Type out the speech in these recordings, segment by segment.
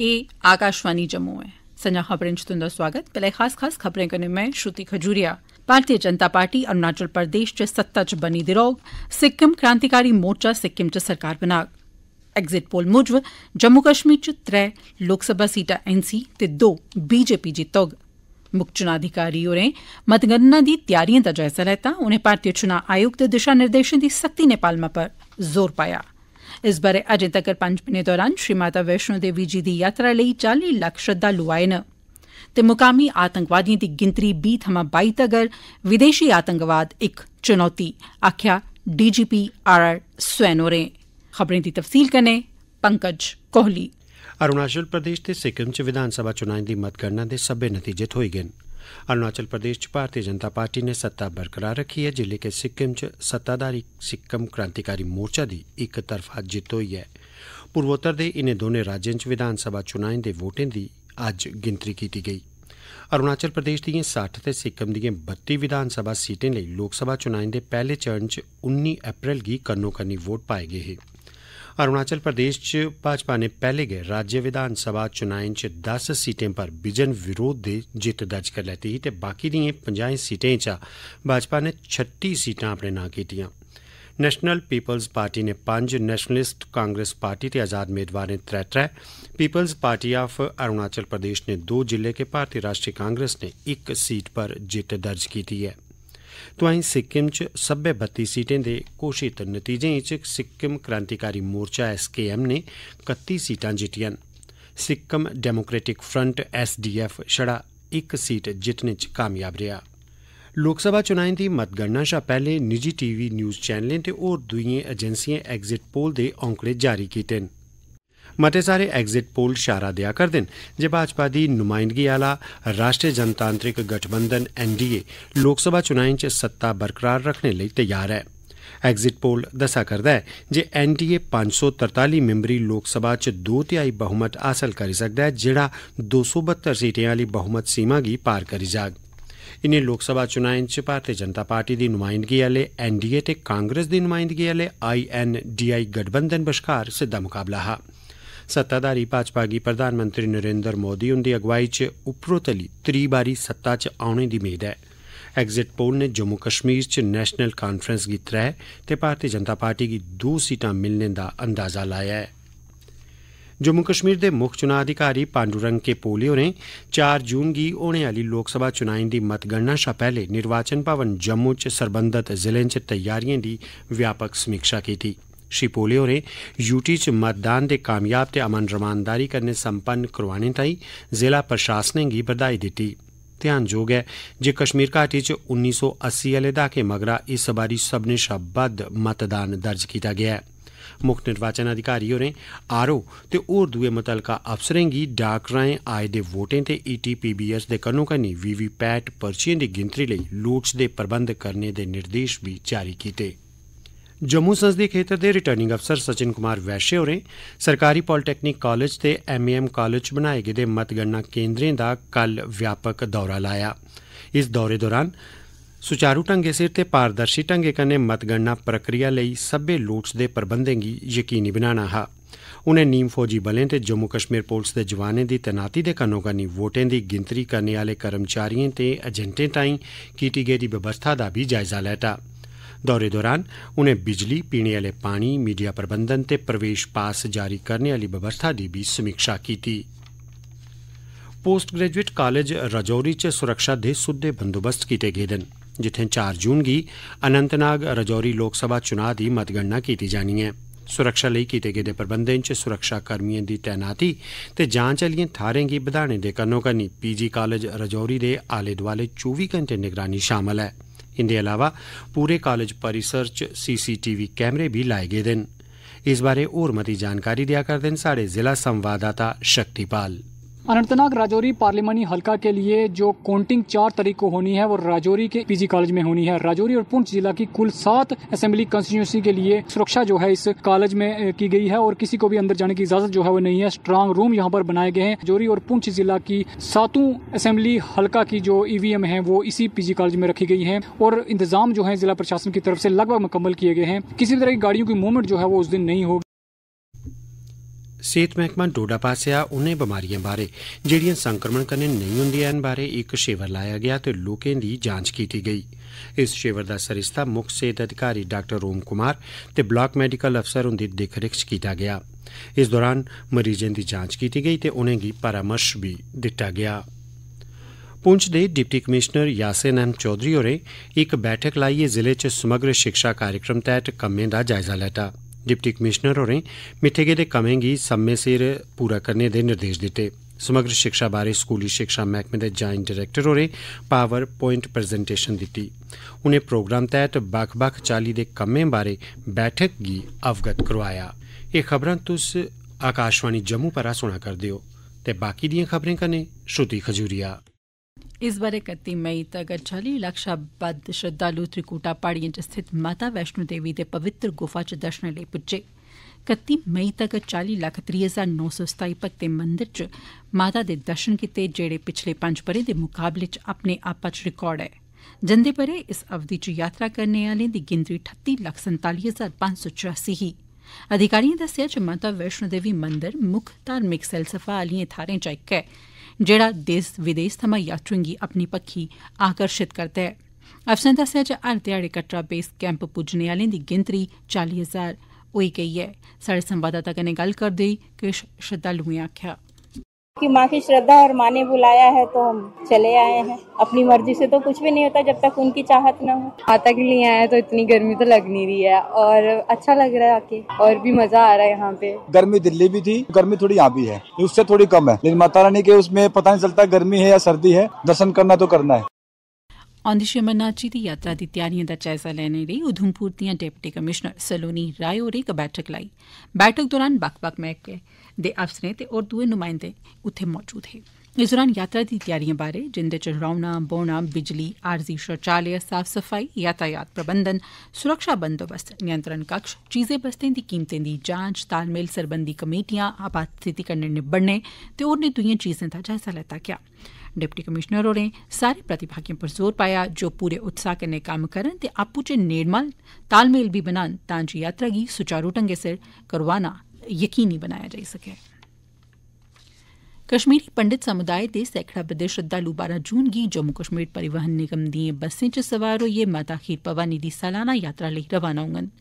ए आकाशवाणी जम्मू ऐ संजा खबरें च तुंदा स्वागत पहले खास खास खबरें कन्नै में श्रुति खजूरिया भारतीय जनता पार्टी अरुणाचल प्रदेश च सत्ता च बनी दी सिक्किम क्रांतिकारी मोर्चा सिक्किम च सरकार बनाग एग्जिट पोल मुजब जम्मू कश्मीर च त्रै लोकसभा सीटा एनसी ते दो बीजेपी जित्तोग मुक्ख चुनां अधिकारी होरें मतगणना दी त्यारिएं दा जायजा लैता उनें भारतीय चुनां आयोग दे दिशा निर्देशें दी सख्ती नै पालमा पर जोर पाया इस ब'रे अजें तक्कर पंज दिनें दौरान श्री माता वैष्णो देवी जी दी यात्रा लेई चाली लक्ख श्रद्वालु आए न ते मुकामी आतंकवादिएं दी गिनतरी बीह् थमां बाई तगर विदेशी आतंकवाद इक चुनौती आक्खेआ डीजीपी आर आर स्वैन होरें खबरें दी तफसील कन्नै पंकज कोहली अरूणाचल प्रदेश ते सिक्किम च विधानसभा चुनाएं दी मतगणना दे सब्बै नतीजे थ्होई गे न अरुणाचल प्रदेश च भारतीय जनता पार्टी ने सत्ता बरकरार रखी ऐ जिले के सिक्किम च सत्ताधारी सिक्किम क्रांतिकारी मोर्चा दी इक तरफा जित होई ऐ पूर्वोत्तर दे इनें दौनें राज्यें च विधानसभा चुनाएं दे वोटें दी अज्ज गिनतरी कीती गेई अरुणाचल प्रदेश दिएं सट्ठ ते सिक्किम दत्ती बत्ती विधानसभा सीटें लेई लोकसभा चुनाएं दे पहले चरण च उन्नी अप्रैल गी कन्नो कन्नी वोट पाए गे हे अरुणाचल प्रदेश च भाजपा ने पहले गै राज्य विधानसभा चुनाएं च दस सीटें पर बिजन विरोध दे जित दर्ज करी लैती ही ते बाकी दिएं पंजाहें सीटें चा भाजपा ने छत्ती सीटां अपने नां कीतियां नैशनल पीपल्स पार्टी ने पंज नैशनलिस्ट कांग्रेस पार्टी ते आज़ाद मेदवारें त्रै त्रै People's Party of Arunachal Pradesh ने दो जिले के भारतीय राष्ट्रीय कांग्रेस ने इक सीट पर जित दर्ज कीती ऐं ਤੁਹਾਈਂ ਸਿੱਕਮ ਚ ਸਭੇ 32 ਸੀਟਾਂ ਦੇ ਕੋਸ਼ਿਸ਼ ਕੋਸ਼ਿਤ ਨਤੀਜੇ ਚ ਸਿੱਕਮ ਕ੍ਰਾਂਤੀਕਾਰੀ ਮੋਰਚਾ ਐਸਕੇਐਮ ਨੇ 31 ਸੀਟਾਂ ਜਿੱਤੀਆਂ ਸਿੱਕਮ ਡੈਮੋਕ੍ਰੈਟਿਕ ਫਰੰਟ ਐਸਡੀਐਫ ਛੜਾ ਇੱਕ ਸੀਟ ਜਿੱਤਨੇ ਚ ਕਾਮਯਾਬ ਰਿਹਾ ਲੋਕ ਸਭਾ ਚੋਣਾਂ ਦੀ ਮਤਗਣਨਾ ਸ਼ਾ ਪਹਿਲੇ ਨਿੱਜੀ ਟੀਵੀ ਨਿਊਜ਼ ਚੈਨਲਾਂ ਤੇ ਹੋਰ ਦੂਈਆਂ ਏਜੰਸੀਆਂ ਐਗਜ਼ਿਟ ਪੋਲ ਦੇ ਅੰਕੜੇ ਜਾਰੀ ਕੀਤੇ ਨੇ मते सारे एग्जिट पोल इशारा देआ करदे न जे भाजपा दी नुमाइंदगी आह्ला राष्ट्रीय जनतांत्रिक गठबंधन एनडीए लोकसभा चुनाएं च सत्ता बरकरार रखने लेई तैयार है एग्जिट पोल दस्सा करदा ऐ जे एनडीए पंज सौ तरताली मिम्बरी लोकसभा च दो तिहाई बहुमत हासिल करी सकदा ऐ जेह्ड़ा दो सौ बहत्तर सीटें आली बहुमत सीमा गी पार करी जाग इनें लोकसभा चुनाएं च भारतीय जनता पार्टी दी नुमाइंदगी आह्ले एनडीए ते कांग्रेस दी नुमाइंदगी आह्ले आईएनडीआई गठबंधन बशकार सिद्दा मुकाबला हा सत्ताधारी भाजपा गी प्रधानमंत्री नरेन्द्र मोदी हुंदी अगुवाई च उपरोतली त्री बारी सत्ता च औने दी मेद ऐ एग्जिट पोल ने जम्मू कश्मीर च नैशनल कांफ्रेंस गी त्रै ते भारतीय जनता पार्टी गी दो सीटां मिलने दा अंदाजा लाया ऐ जम्मू कश्मीर दे मुक्ख चुनां अधिकारी पांडुरंग के पोले होरें चार जून गी होने आह्ली लोकसभा चुनाएं दी मतगणना शा पैह्ले निर्वाचन भवन जम्मू च सरबंधत जिलें च तैयारिएं दी व्यापक समीक्षा कीती श्री पोले होरें यूटी च मतदान दे कामयाब ते अमन रमानदारी कन्नै सम्पन्न करोआने ताईं जिला प्रशासनें गी बधाई दित्ती ध्यानजोग ऐ जे कश्मीर घाटी च उन्नी सौ अस्सी आह्ले द्हाके मगरा इस बारी सब्मनें शा बद्द मतदान दर्ज कीता गेआ ऐ मुक्ख निर्वाचन अधिकारी होरें आरओ ते होर दुए मुतलका अफसरें गी डाक राएं आए दे वोटें ते ईटीपीबीएस दे कन्नो कन्नी वीवीपैट पर्चियें दी गिनतरी लेई लोड़चदे प्रबंध करने दे निर्देश बी जारी कीते ਜੰਮੂ ਸੰਸਦੀ ਖੇਤਰ ਦੇ ਰਿਟਰਨਿੰਗ ਅਫਸਰ ਸਚਿਨ ਕੁਮਾਰ ਵੈਸ਼ੇ ਹੋਰੇ ਸਰਕਾਰੀ ਪੋਲੀਟੈਕਨਿਕ ਕਾਲਜ ਤੇ ਐਮਏਐਮ ਕਾਲਜ ਬਣਾਏ ਗਏ ਦੇ ਮਤਗਣਨਾ ਕੇਂਦਰਾਂ ਦਾ ਕੱਲ ਵਿਆਪਕ ਦੌਰਾ ਲਾਇਆ ਇਸ ਦੌਰੇ ਦੌਰਾਨ ਸੁਚਾਰੂ ਢੰਗੇ ਸਿਰ ਤੇ ਪਾਰਦਰਸ਼ੀ ਢੰਗੇ ਕੰਨੇ ਮਤਗਣਨਾ ਪ੍ਰਕਿਰਿਆ ਲਈ ਸਭੇ ਲੋਟਸ ਦੇ ਪ੍ਰਬੰਧਾਂ ਦੀ ਯਕੀਨੀ ਬਣਾਣਾ ਹਾ ਉਨੇ ਨੀਮ ਫੌਜੀ ਬਲੇ ਤੇ ਜੰਮੂ ਕਸ਼ਮੀਰ ਪੁਲਿਸ ਦੇ ਜਵਾਨਾਂ ਦੀ ਤਨਾਤੀ ਦੇ ਕਾਨੂੰਗਾਨੀ ਵੋਟਾਂ ਦੀ ਗਿਣਤਰੀ ਕਰਨ ਵਾਲੇ ਕਰਮਚਾਰੀਆਂ ਤੇ ਏਜੰਟਾਂ ਤਾਈਂ ਕੀਤੀ ਗਈ ਵਿਵਸਥਾ ਦਾ ਵੀ ਜਾਇਜ਼ਾ ਲੈਟਾ दौरे दौरान उनें बिजली पीने आले पानी मीडिया प्रबंधन ते प्रवेश पास जारी करने आली बवस्था दी बी समीक्षा कीती पोस्ट ग्रेजुएट कॉलेज रजौरी च सुरक्षा दे सुद्दे बंदोबस्त कीते गेदे न जित्थें चार जून गी अनंतनाग रजौरी लोकसभा चुनाव दी मतगणना कीती जानी है सुरक्षा लेई कीते गेदे प्रबंधें च सुरक्षाकर्मियें दी तैनाती ते जांच आलियें थाहरें गी बधाने दे कन्नो कन्नी पीजी कालेज राजौरी दे आले दुआले चौबी घंटे निगरानी शामल है इंदे अलावा पूरे कालेज परिसर च सीसीटीवी कैमरे भी लाए गेदे न इस बारे होर मती जानकारी देआ करदे न साढ़े जिला संवाददाता शक्तिपाल अनंतनाग राजौरी पार्लियामानी हलका के लिए जो काउंटिंग चार तारीख को होनी है वो राजौरी के पीजी कॉलेज में होनी है राजौरी और पुंछ जिला की कुल सात असेंबली कॉन्स्टिट्यूंसी के लिए सुरक्षा जो है इस कॉलेज में की गई है और किसी को भी अंदर जाने की इजाजत जो है वो नहीं है स्ट्रांग रूम यहाँ पर बनाए गए हैं राजौरी और पुंछ जिला की सातों असेंबली हल्का की जो ईवीएम e है वो इसी पीजी कॉलेज में रखी गई है और इंतजाम जो है जिला प्रशासन की तरफ से लगभग मुकम्मल किए गए हैं किसी भी तरह की गाड़ियों की मूवमेंट जो है वो उस दिन नहीं होगी ਸਿਹਤ ਮਹਿਕਮਾ ਡੋਡਾ ਪਾਸਿਆ ਉਹਨੇ ਬਿਮਾਰੀਆਂ ਬਾਰੇ ਜਿਹੜੀਆਂ ਸੰਕਰਮਣ ਕਰਨੇ ਨਹੀਂ ਹੁੰਦੀਆਂ ਬਾਰੇ ਇੱਕ ਸ਼ੇਵਰ ਲਾਇਆ ਗਿਆ ਤੇ ਲੋਕਾਂ ਦੀ ਜਾਂਚ ਕੀਤੀ ਗਈ ਇਸ ਸ਼ੇਵਰ ਦਾ ਸਰਿਸਤਾ ਮੁੱਖ ਸਿਹਤ ਅਧਿਕਾਰੀ ਡਾਕਟਰ ਰੋਮ ਕੁਮਾਰ ਤੇ ਬਲਾਕ ਮੈਡੀਕਲ ਅਫਸਰ ਹੁੰਦੀ ਦੇਖਰੇਖ ਕੀਤਾ ਗਿਆ ਇਸ ਦੌਰਾਨ ਮਰੀਜ਼ਾਂ ਦੀ ਜਾਂਚ ਕੀਤੀ ਗਈ ਤੇ ਉਹਨਾਂ ਦੀ ਪਰਾਮਰਸ਼ ਵੀ ਦਿੱਤਾ ਗਿਆ ਪੁੰਛ ਦੇ ਡਿਪਟੀ ਕਮਿਸ਼ਨਰ ਯਾਸਿਨ ਅਹਿਮ ਚੌਧਰੀ ਹੋਰੇ ਇੱਕ ਬੈਠਕ ਲਾਈਏ ਜ਼ਿਲ੍ਹੇ 'ਚ ਸਮਗਰ ਸਿੱਖਿਆ ਕਾਰਜਕ੍ਰਮ ਤਹਿਤ ਕੰਮਾਂ ਦਾ ਜਾਇਜ਼ਾ ਲੈਤਾ डिप्टी कमिश्नर होरें मिथे गेदे कमें गी समें सिर पूरा करने दे निर्देश दित्ते समग्र शिक्षा बारे स्कूली शिक्षा मैह्कमे दे ज्वाइंट डरैक्टर होरें पावर प्वाइंट प्रजेंटेशन दित्ती उनें प्रोग्राम तहत बक्ख बक्ख चाल्ली दे कम्में बारै बैठक गी अवगत करोआया एह् खबरां तुस आकाशवाणी जम्मू परा सुना करदे ओ ते बाकी दिएं खबरें कन्नै श्रुति खजूरिया इस ब'रे कत्ती मई तगर चाली लक्ष शा बद श्रद्धालु त्रिकुटा पहाड़ियों च स्थित माता वैष्णो देवी दे पवित्र गुफा च दर्शन लिए पुजे कत्ती मई तगर चाली लक्ख त्री हजार नौ सौ सताई भक्तें मंदिर च माता दे दर्शन किते जेड़े पिछले पंज ब'रे दे मुकाबले च अपने आपा च रिकार्ड है जंदे ब'रे इस अवधि च यात्रा करने आलें दी गिनतरी ठत्ती लक्ख संताली हजार पांच सौ चौरासी ही अधिकारियें दस्सेआ जे माता वैष्णो देवी मंदिर मुख्य धार्मिक सैलसफा आह्लियें थाह्रें चा इक है जेड़ा देस विदेस थमां यात्रुएं गी अपनी बक्खी आकर्षित करदा ऐ अफसरें दस्सेआ जे हर ध्याड़े कटड़ा बेस कैंप पुज्जने आलें दी गिनतरी चाली हजार होई गेई ऐ स्हाड़े संवाददाता कन्नै गल्ल करदे होई किश श्रद्वालुएं आक्खेआ कि माँ की श्रद्धा और माँ ने बुलाया है तो हम चले आए हैं अपनी मर्जी से तो कुछ भी नहीं होता जब तक उनकी चाहत ना हो माता के लिए आए तो इतनी गर्मी तो लग नहीं रही है और अच्छा लग रहा है आके और भी मजा आ रहा है यहाँ पे गर्मी दिल्ली भी थी गर्मी थोड़ी यहाँ भी है उससे थोड़ी कम है लेकिन माता रानी के उसमें पता नहीं चलता गर्मी है या सर्दी है दर्शन करना तो करना है औंदी श्री अमरनाथ जी दी यात्रा दी तैयारियों दा जायजा लैने लेई उधमपुर दियां डिप्टी कमिश्नर सलोनी राय होरें इक बैठक लाई बैठक दौरान बक्ख बक्ख मैह्कमें दे अफसरें ते होर दुए नुमाइंदे उत्थे मौजूद हे इस दौरान यात्रा दी त्यारिएं बारे जिंदे च रौह्ना बौह्ना बिजली आरजी शौचालय साफ सफाई यातायात प्रबंधन सुरक्षा बंदोबस्त नियंत्रण कक्ष चीजें बस्तें दी कीमतें दी जांच तालमेल सरबंधी कमेटियां आपात स्थिति कन्नै निबड़ने ते होरनें चीजें दा जायजा लैता गेआ डिप्टी ਕਮਿਸ਼ਨਰ होरें सारे प्रतिभागियों पर जोर पाया जो पूरे उत्साह कन्नै कम्म करन ते आपू च नेड़मल तालमेल भी बनान तां जे यात्रा गी सुचारू ढंगै सिर करवाना यकीनी बनाया जाई सकै कश्मीरी पंडित समुदाय दे सैकड़ा बद्दे श्रद्धालु बारह जून गी जम्मू कश्मीर परिवहन निगम दिए बसें च सवार होइयै माता खीर भवानी दी सालाना यात्रा लेई रवाना होंगन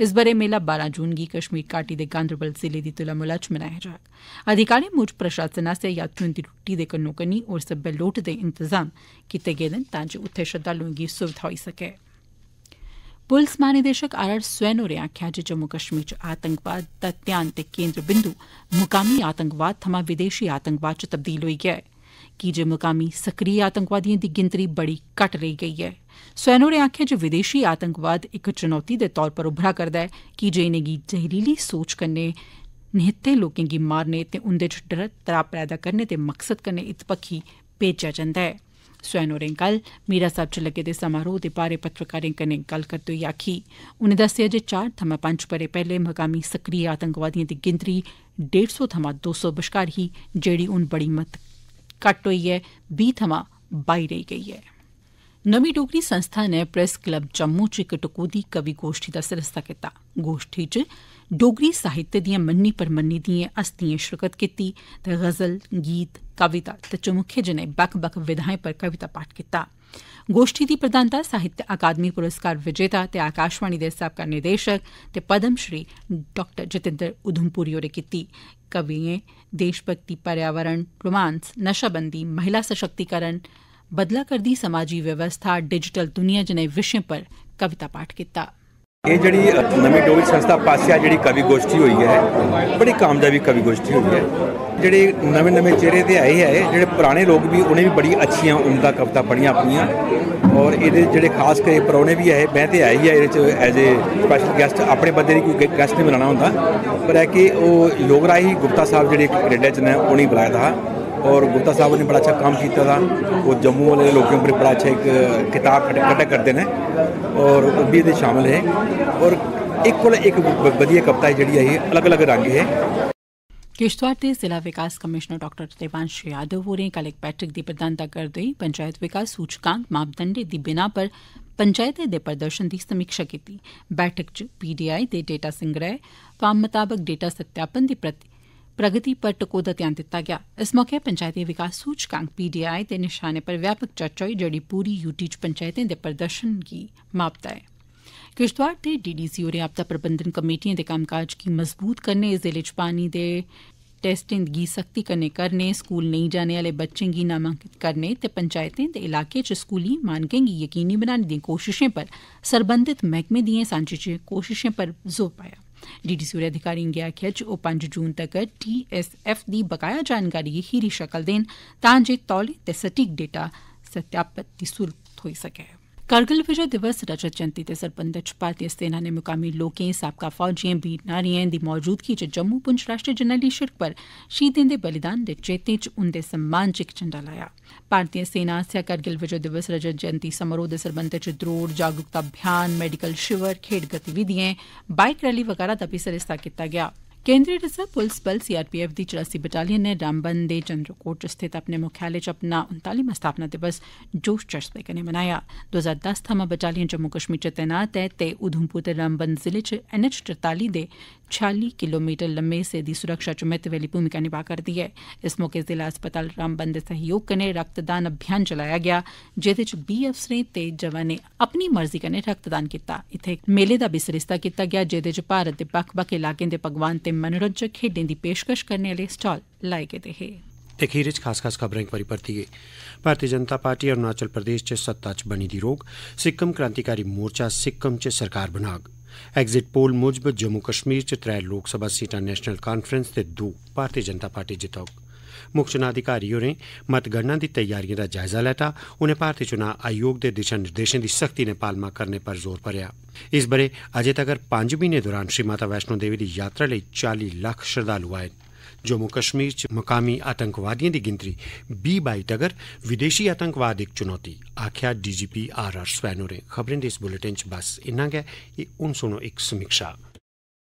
इस ब'रे मेला बारां जून गी कश्मीर घाटी दे गांधरबल जिले दी तुलामुला च मनाया जाग अधिकारी मूजब प्रशासन आसेआ यात्रुएं दी रुट्टी दे कन्नो कन्नी होर सब्बै लोड़चदे इंतजाम कीते गेदे न तां जे उत्थें श्रद्धालुएं गी सुविधा होई सकै पुलस महानिदेशक आर आर स्वैन होरें आखेआ जे जम्मू कश्मीर च आतंकवाद दा ध्यान ते केन्द्र बिंदु मुकामी आतंकवाद थमां विदेशी आतंकवाद च तब्दील होई गेआ ऐ ਕੀ ਜੇ ਮੁਕਾਮੀ ਸਕਰੀ ਆਤੰਕਵਾਦੀਆਂ ਦੀ ਗਿਣਤੀ ਬੜੀ ਘਟ ਰਹੀ ਗਈ ਹੈ ਸੈਨੋ ਨੇ ਆਖਿਆ ਕਿ ਵਿਦੇਸ਼ੀ ਆਤੰਕਵਾਦ ਇੱਕ ਚੁਣੌਤੀ ਦੇ ਤੌਰ ਪਰ ਉਭਰਾ ਕਰਦਾ ਹੈ ਕਿ ਜੇ ਇਹਨਗੀ ਜ਼ਹਿਰੀਲੀ ਸੋਚ ਕਰਨੇ ਨਿਹੱਤੇ ਲੋਕਾਂ ਦੀ ਮਾਰਨੇ ਤੇ ਉਹਦੇ 'ਚ ਡਰ ਤਰਾ ਪੈਦਾ ਕਰਨੇ ਤੇ ਮਕਸਦ ਕਰਨੇ ਇਤਪੱਖੀ ਪੇਚਾ ਜਾਂਦਾ ਹੈ ਸੈਨੋ ਨੇ ਕੱਲ ਮੀਰਾ ਸਾਹਿਬ 'ਚ ਲੱਗੇ ਦੇ ਸਮਾਰੋਹ ਦੇ ਪਾਰੇ ਪੱਤਰਕਾਰਾਂ ਕਨੇ ਗੱਲ ਕਰਤੋ ਯਾਖੀ ਆਖੀ ਉਹਨੇ ਦੱਸਿਆ ਜੇ 4 ਥਮਾ 5 ਪਰੇ ਪਹਿਲੇ ਮਕਾਮੀ ਸਕਰੀ ਆਤੰਕਵਾਦੀਆਂ ਦੀ ਗਿਣਤੀ 150 ਥਮਾ 200 ਬਸ਼ਕਾਰ ਹੀ ਜਿਹੜੀ ਉਹਨ ਬੜੀ ਮਤ घट्ट होइयै बीह् थमां बाई रेही गेई ऐ नमीं डोगरी संस्था नै प्रैस क्लब जम्मू च इक टकोह्दी कवि गोष्ठी दा सरिस्ता कीता गोष्ठी च डोगरी साहित्य दिएं मन्नी परमन्नी दिएं हस्तिएं शिरकत कीती ते गज़ल गीत कविता ते तो चमुखे जने बक बक विधाएं पर कविता पाठ कीता गोष्ठी दी प्रधानता साहित्य अकादमी पुरस्कार विजेता ते आकाशवाणी दे साबका निदेशक ते पद्मश्री श्री जितेंद्र उधमपुरी होरें कीती कवियें देशभक्ति पर्यावरण रोमांस नशाबंदी महिला सशक्तिकरण बदला करदी समाजी व्यवस्था डिजिटल दुनिया जने विषय पर कविता पाठ कीता ਇਹ ਜਿਹੜੀ ਨਵੀਂ ਡੋਲ ਸੰਸਥਾ ਪਾਸਿਆ ਜਿਹੜੀ ਕਵੀ ਗੋਸ਼ਟੀ ਹੋਈ ਹੈ ਬੜੀ ਕਾਮਯਾਬੀ ਕਵੀ ਗੋਸ਼ਟੀ ਹੋਈ ਹੈ ਜਿਹੜੇ ਨਵੇਂ ਨਵੇਂ ਚਿਹਰੇ ਤੇ ਆਏ ਹੈ ਜਿਹੜੇ ਪੁਰਾਣੇ ਲੋਕ ਵੀ ਉਹਨੇ ਵੀ ਬੜੀ ਅੱਛੀਆਂ ਉਮਦਾ ਕਵਤਾ ਪੜੀਆਂ ਆਪਣੀਆਂ ਔਰ ਇਹਦੇ ਜਿਹੜੇ ਖਾਸ ਕਰਕੇ ਪਰੌਣੇ ਵੀ ਆਏ ਮੈਂ ਤੇ ਆਈ ਹੈ ਇਹਦੇ ਚ ਐਜ਼ ਅ ਸਪੈਸ਼ਲ ਗੈਸਟ ਆਪਣੇ ਬੰਦੇ ਦੀ ਕੋਈ ਗੈਸਟ ਨਹੀਂ ਬੁਲਾਣਾ ਹੁੰਦਾ ਪਰ ਹੈ ਕਿ ਉਹ ਯੋਗਰਾਹੀ ਗੁਪਤਾ ਸਾਹਿਬ ਜਿਹੜੇ ਕੈਨੇਡਾ ਚ ਨੇ ਉਹਨੇ ਬੁਲਾਇਆ ਥਾ और गुप्ता साहब ने बड़ा अच्छा काम किया था वो जम्मू वाले लोगों पर बड़ा अच्छा एक किताब इकट्ठा करते हैं और भी ये शामिल है और एक को एक बढ़िया कविता है जी अलग अलग रंग है किश्तवाड़ के जिला विकास कमिश्नर डाक्टर देवांश यादव हो कल एक बैठक की प्रधानता करते हुए पंचायत विकास सूचकांक मापदंडे की बिना पर पंचायतें दे प्रदर्शन की समीक्षा की बैठक च पीडीआई दे डेटा संग्रह फार्म मुताबक डेटा सत्यापन की प्रति प्रगति पर टकोह्दा ध्यान दित्ता गेआ इस मौके पंचायती विकास सूचकांक पीडीआई दे निशाने पर व्यापक चर्चा होई जेड़ी पूरी यूटी च पंचैतें दे प्रदर्शन गी मापदा ऐ किश्तवाड़ दे डीडीसी होरें आपदा प्रबंधन कमेटिएं दे कम्मकाज गी मजबूत करने जिले च पानी दे टेस्टें गी सख्ती कन्नै करने स्कूल नेईं जाने आले बच्चें गी नामांकन करने ते पंचायतें दे इलाके च स्कूली मानकें गी यकीनी बनाने दिएं कोशिशें पर सरबंधत मैह्कमें दिएं सांझी कोशिशें पर जोर पाया डीडीसी होरें अधिकारिएं गी आक्खेआ जे ओ पंज जून तक्कर टी एसएफ दी बकाया जानकारी गी खीरी शकल देन तां जे तौले ते सटीक डेटा सत्यापन दी सूरत थ्होई सकै कारगिल विजय दिवस रजत जयंती दे सरबंधत च भारतीय सेना नै मुकामी लोकें साबका फौजियें वीर नारियें दी मौजूदगी च जम्मू पुंछ राष्ट्रीय जरनैली सिड़क पर शहीदें दे बलिदान दे चेतें च उन्दे सम्मान च इक झंडा लाया भारतीय सेना आस्सेआ कारगिल विजय दिवस रजत जयंती समारोह दे सरबंधै च द्रोड़ जागरूकता अभियान मेडिकल शिविर खेड गतिविधिएं बाइक रैली वगैरा दा बी सरिस्ता कीता गेआ केंद्रीय रिजर्व पुलिस बल सीआरपीएफ दी चौरासी बटालियन ने रामबन दे चंद्रकोट स्थित अपने मुख्यालय च अपना उनतालीमां स्थापना दिवस जोश चस्पे कन्नै मनाया दो हजार दस थमां बटालियन जम्मू कश्मीर च तैनात ऐ ते उधमपुर ते रामबन जिले च एनएच तरताली दे छाली किलोमीटर लम्मे हिस्से दी सुरक्षा च महत्व आली भूमिका निभा करदी ऐ इस मौके जिला अस्पताल रामबन दे सहयोग कन्नै रक्तदान अभियान चलाया गया जेदे च बीह् अफसरें ते जवानें अपनी मर्जी कन्नै रक्तदान कीता इत्थे मेले दा बी सरिस्ता कीता गया जेदे च भारत दे बक्ख बक्ख इलाकें दे भगवान ते मनोरंजक खेडें दी पेशकश करने आले स्टाल लाए गेदे हे ते च खास खास खबरें एक बारी परती भारतीय जनता पार्टी अरुणाचल प्रदेश च सत्ता च बनी दी रोक सिक्किम क्रांतिकारी मोर्चा सिक्किम च सरकार बनाग एग्जिट पोल मुजब जम्मू कश्मीर च त्रै लोकसभा सीटां नेशनल कांफ्रेंस ते दो भारतीय जनता पार्टी जितोग मुक्ख चुनां अधिकारी होरें मतगणना दी तैयारिएं दा जायजा लैता उनें भारती चुनां आयोग दे दिशा निर्देशें दी सख्ती नै पालमा करने पर जोर भरेआ इस ब'रे अजे तगर पंज महीने दौरान श्री माता वैष्णो देवी दी यात्रा लेई चाली लक्ख श्रद्धालु आए जम्मू कश्मीर च मकामी आतंकवादिएं दी गिनतरी बीह् बाई तगर विदेशी आतंकवाद इक चुनौती आखेआ डीजीपी आर आर स्वैन होरें खबरें दे इस बुलेटिन च बस इन्ना गै एह् सुनो इक समीक्षा